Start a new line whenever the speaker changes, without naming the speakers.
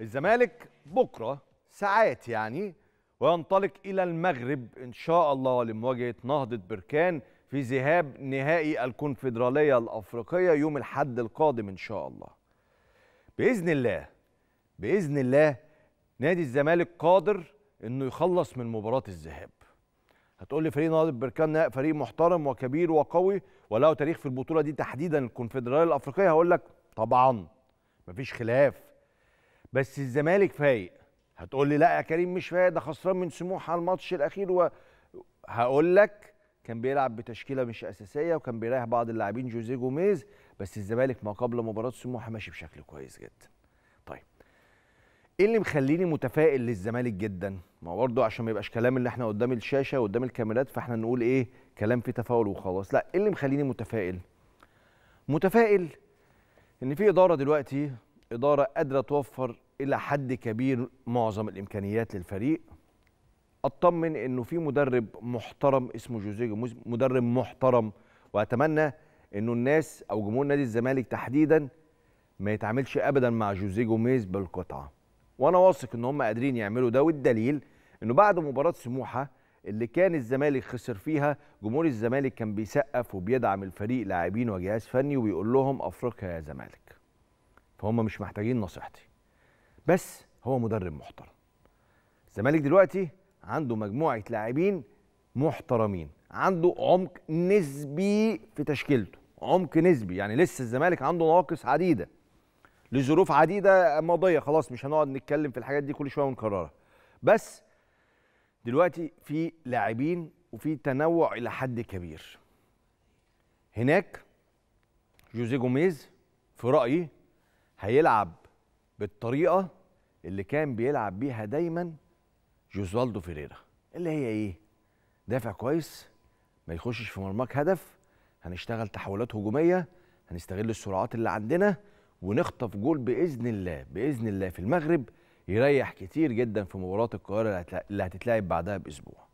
الزمالك بكرة ساعات يعني وينطلق إلى المغرب إن شاء الله لمواجهة نهضة بركان في ذهاب نهائي الكونفدرالية الأفريقية يوم الحد القادم إن شاء الله بإذن الله بإذن الله نادي الزمالك قادر إنه يخلص من مباراة الذهاب هتقول لي فريق نهضة بركان فريق محترم وكبير وقوي وله تاريخ في البطولة دي تحديدا الكونفدرالية الأفريقية هقول لك طبعا مفيش خلاف بس الزمالك فايق هتقول لي لا يا كريم مش فايق ده خسران من سموحه الماتش الاخير و... هقول لك كان بيلعب بتشكيله مش اساسيه وكان بيريح بعض اللاعبين جوزيه جوميز بس الزمالك ما قبل مباراه سموحه ماشي بشكل كويس جدا طيب ايه اللي مخليني متفائل للزمالك جدا ما برضه عشان ما يبقاش كلام اللي احنا قدام الشاشه وقدام الكاميرات فاحنا نقول ايه كلام فيه تفاؤل وخلاص لا ايه اللي مخليني متفائل متفائل ان في اداره دلوقتي اداره قادره توفر الى حد كبير معظم الامكانيات للفريق اطمن انه في مدرب محترم اسمه جوزيه مدرب محترم واتمنى انه الناس او جمهور نادي الزمالك تحديدا ما يتعاملش ابدا مع جوزيه جوميز بالقطعه وانا واثق ان هم قادرين يعملوا ده والدليل انه بعد مباراه سموحه اللي كان الزمالك خسر فيها جمهور الزمالك كان بيسقف وبيدعم الفريق لاعبين وجهاز فني وبيقول لهم افريقيا يا زمالك فهم مش محتاجين نصيحتي بس هو مدرب محترم الزمالك دلوقتي عنده مجموعه لاعبين محترمين عنده عمق نسبي في تشكيلته عمق نسبي يعني لسه الزمالك عنده نواقص عديده لظروف عديده ماضيه خلاص مش هنقعد نتكلم في الحاجات دي كل شويه ونكررها بس دلوقتي في لاعبين وفي تنوع الى حد كبير هناك جوزيه جوميز في رايي هيلعب بالطريقه اللي كان بيلعب بيها دايما جوزوالدو فيريرا اللي هي ايه دافع كويس ما يخشش في مرماك هدف هنشتغل تحولات هجوميه هنستغل السرعات اللي عندنا ونخطف جول باذن الله باذن الله في المغرب يريح كتير جدا في مباراه القاهره اللي هتتلعب بعدها باسبوع